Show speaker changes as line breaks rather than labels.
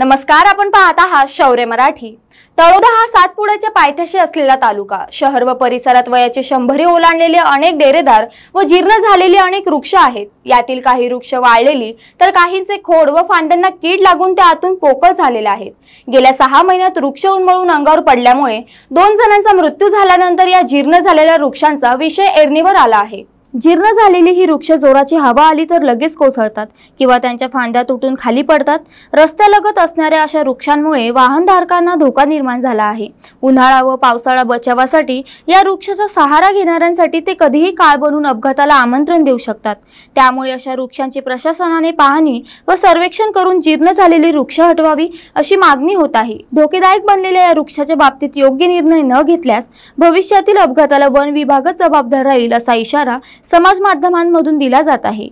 नमस्कार आपण पाहत आहात शौर्य मराठी तळोदा हा सातपुड्याच्या पायथ्याशी असलेला तालुका शहर व परिसरात वयाचे शंभरी ओलांडलेले अनेक डेरेदार व जीर्ण झालेले अनेक वृक्ष आहेत यातील काही वृक्ष वाळलेली तर काहींचे खोड व फांद्यांना कीड लागून त्या आतून पोकळ झालेले आहेत गेल्या सहा महिन्यात वृक्ष उन्मळून अंगावर पडल्यामुळे दोन जणांचा मृत्यू झाल्यानंतर या जीर्ण झालेल्या वृक्षांचा विषय एरणीवर आला आहे जीर्ण झालेली ही वृक्ष जोराची हवा आली तर लगेच कोसळतात किंवा त्यांच्या फांद्या तुटून खाली पडतात रस्त्यालगत असणाऱ्या अशा वृक्षांमुळे वाहनधारकांना धोका निर्माण झाला आहे उन्हाळा व पावसाळा बचावासाठी या वृक्षाचा सहारा घेणाऱ्यांसाठी ते कधीही काळ बनून अपघाताला आमंत्रण देऊ शकतात त्यामुळे अशा वृक्षांची प्रशासनाने पाहणी व सर्वेक्षण करून जीर्ण झालेली वृक्ष हटवावी अशी मागणी होत आहे धोकेदायक बनलेल्या या वृक्षाच्या बाबतीत योग्य निर्णय न घेतल्यास भविष्यातील अपघाताला वन विभागच जबाबदार राहील असा इशारा समाज माध्यमांमधून दिला जात आहे